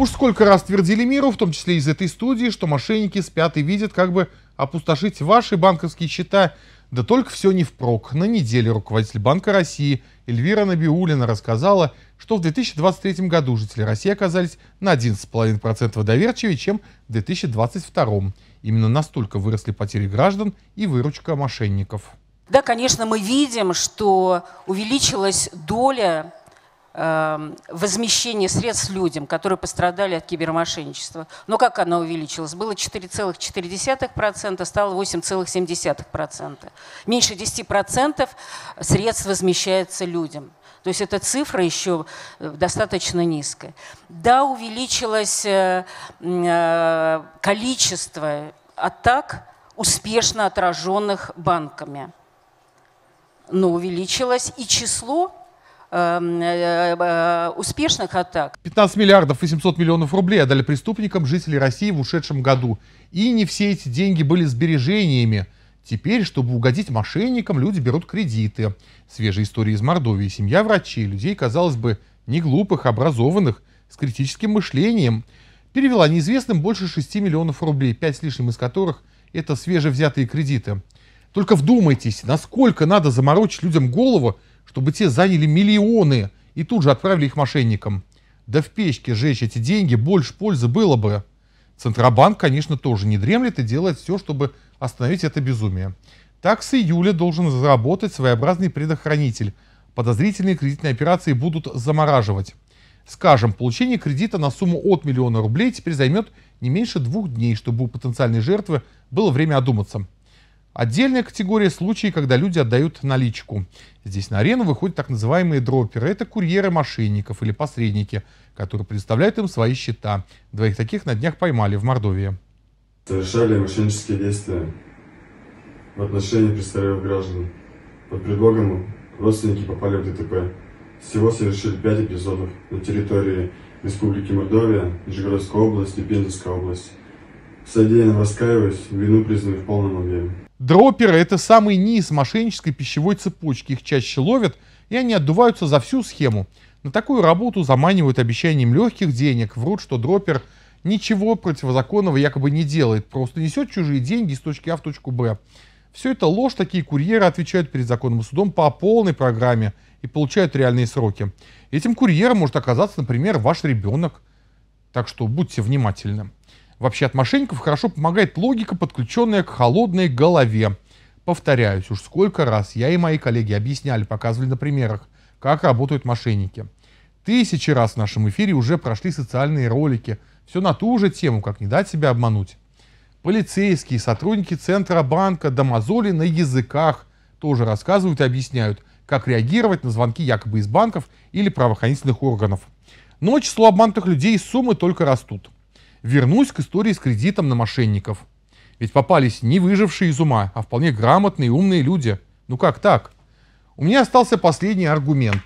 Уж сколько раз твердили миру, в том числе из этой студии, что мошенники спят и видят, как бы опустошить ваши банковские счета. Да только все не впрок. На неделе руководитель Банка России Эльвира Набиулина рассказала, что в 2023 году жители России оказались на 11,5% доверчивее, чем в 2022. Именно настолько выросли потери граждан и выручка мошенников. Да, конечно, мы видим, что увеличилась доля Эм, возмещение средств людям, которые пострадали от кибермошенничества. Но как оно увеличилось? Было 4,4%, стало 8,7%. Меньше 10% средств возмещается людям. То есть эта цифра еще э, достаточно низкая. Да, увеличилось э, э, количество атак, успешно отраженных банками. Но увеличилось и число Эм, э, э, э, успешных атак. 15 миллиардов 800 миллионов рублей отдали преступникам жители России в ушедшем году. И не все эти деньги были сбережениями. Теперь, чтобы угодить мошенникам, люди берут кредиты. Свежая история из Мордовии. Семья врачей, людей, казалось бы, не глупых, образованных, с критическим мышлением, перевела неизвестным больше 6 миллионов рублей, 5 с лишним из которых – это свежевзятые кредиты. Только вдумайтесь, насколько надо заморочить людям голову, чтобы те заняли миллионы и тут же отправили их мошенникам. Да в печке сжечь эти деньги больше пользы было бы. Центробанк, конечно, тоже не дремлет и делает все, чтобы остановить это безумие. Так с июля должен заработать своеобразный предохранитель. Подозрительные кредитные операции будут замораживать. Скажем, получение кредита на сумму от миллиона рублей теперь займет не меньше двух дней, чтобы у потенциальной жертвы было время одуматься. Отдельная категория случаев, когда люди отдают наличку. Здесь на арену выходят так называемые дропперы – Это курьеры мошенников или посредники, которые представляют им свои счета. Двоих таких на днях поймали в Мордовии. Совершали мошеннические действия в отношении престарелых граждан. Под предлогом родственники попали в ДТП. Всего совершили пять эпизодов на территории Республики Мордовия, Нижегородской области и Пензенской области. Содеянно раскаиваюсь, вину признаны в полном объеме. Дроперы – это самый низ мошеннической пищевой цепочки, их чаще ловят, и они отдуваются за всю схему. На такую работу заманивают обещанием легких денег, врут, что дропер ничего противозаконного якобы не делает, просто несет чужие деньги с точки А в точку Б. Все это ложь, такие курьеры отвечают перед законным судом по полной программе и получают реальные сроки. Этим курьером может оказаться, например, ваш ребенок. Так что будьте внимательны. Вообще от мошенников хорошо помогает логика, подключенная к холодной голове. Повторяюсь, уж сколько раз я и мои коллеги объясняли, показывали на примерах, как работают мошенники. Тысячи раз в нашем эфире уже прошли социальные ролики. Все на ту же тему, как не дать себя обмануть. Полицейские, сотрудники Центробанка, домозоли на языках тоже рассказывают и объясняют, как реагировать на звонки якобы из банков или правоохранительных органов. Но число обманутых людей и суммы только растут вернусь к истории с кредитом на мошенников. Ведь попались не выжившие из ума, а вполне грамотные умные люди. Ну как так? У меня остался последний аргумент.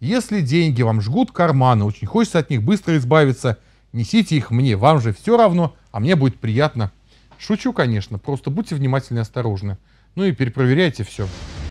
Если деньги вам жгут карманы, очень хочется от них быстро избавиться, несите их мне, вам же все равно, а мне будет приятно. Шучу, конечно, просто будьте внимательны и осторожны. Ну и перепроверяйте все.